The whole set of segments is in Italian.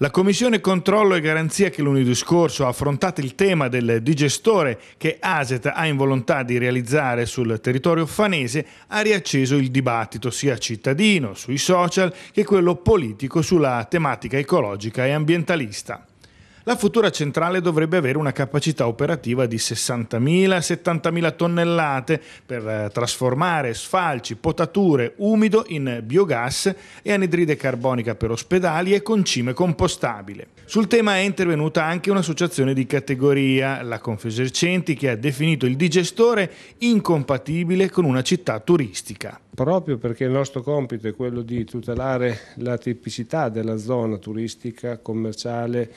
La Commissione Controllo e Garanzia che lunedì scorso ha affrontato il tema del digestore che ASET ha in volontà di realizzare sul territorio fanese ha riacceso il dibattito sia cittadino, sui social, che quello politico sulla tematica ecologica e ambientalista. La futura centrale dovrebbe avere una capacità operativa di 60.000-70.000 tonnellate per eh, trasformare sfalci, potature, umido in biogas e anidride carbonica per ospedali e concime compostabile. Sul tema è intervenuta anche un'associazione di categoria, la Confesercenti, che ha definito il digestore incompatibile con una città turistica. Proprio perché il nostro compito è quello di tutelare la tipicità della zona turistica, commerciale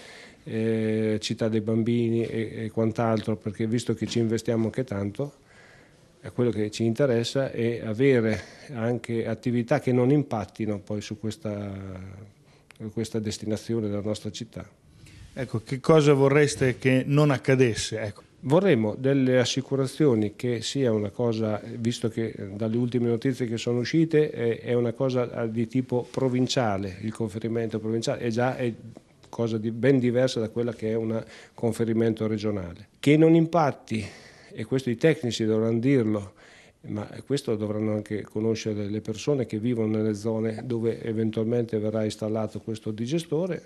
eh, città dei bambini e, e quant'altro, perché visto che ci investiamo anche tanto, è quello che ci interessa è avere anche attività che non impattino poi su questa, questa destinazione della nostra città. Ecco, che cosa vorreste che non accadesse? Ecco. Vorremmo delle assicurazioni che sia una cosa, visto che eh, dalle ultime notizie che sono uscite è una cosa eh, di tipo provinciale, il conferimento provinciale è già è cosa di ben diversa da quella che è un conferimento regionale. Che non impatti, e questo i tecnici dovranno dirlo, ma questo dovranno anche conoscere le persone che vivono nelle zone dove eventualmente verrà installato questo digestore.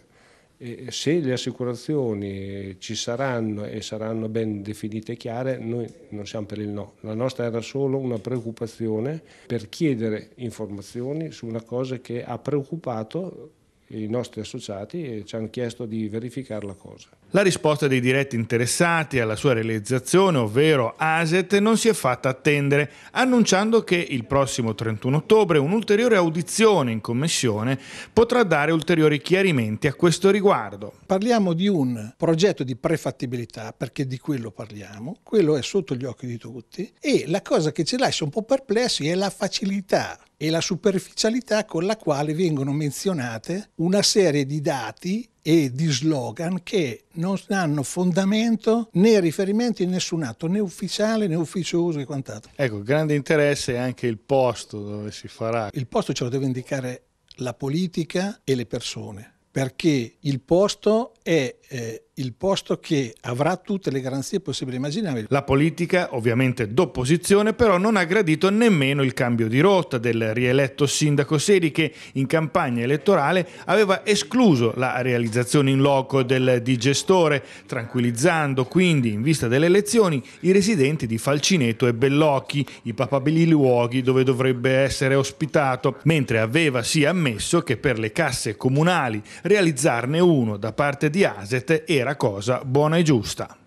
E se le assicurazioni ci saranno e saranno ben definite e chiare, noi non siamo per il no. La nostra era solo una preoccupazione per chiedere informazioni su una cosa che ha preoccupato i nostri associati ci hanno chiesto di verificare la cosa. La risposta dei diretti interessati alla sua realizzazione, ovvero ASET, non si è fatta attendere, annunciando che il prossimo 31 ottobre un'ulteriore audizione in commissione potrà dare ulteriori chiarimenti a questo riguardo. Parliamo di un progetto di prefattibilità, perché di quello parliamo, quello è sotto gli occhi di tutti e la cosa che ci lascia un po' perplessi è la facilità e la superficialità con la quale vengono menzionate una serie di dati e di slogan che non hanno fondamento né riferimenti in nessun atto, né ufficiale né ufficioso e quant'altro. Ecco, grande interesse è anche il posto dove si farà. Il posto ce lo deve indicare la politica e le persone, perché il posto è eh, il posto che avrà tutte le garanzie possibili e immaginabili. La politica, ovviamente d'opposizione, però non ha gradito nemmeno il cambio di rotta del rieletto sindaco Seri che in campagna elettorale aveva escluso la realizzazione in loco del digestore, tranquillizzando quindi in vista delle elezioni i residenti di Falcineto e Bellocchi, i papabili luoghi dove dovrebbe essere ospitato, mentre aveva sì ammesso che per le casse comunali realizzarne uno da parte di di Aset era cosa buona e giusta.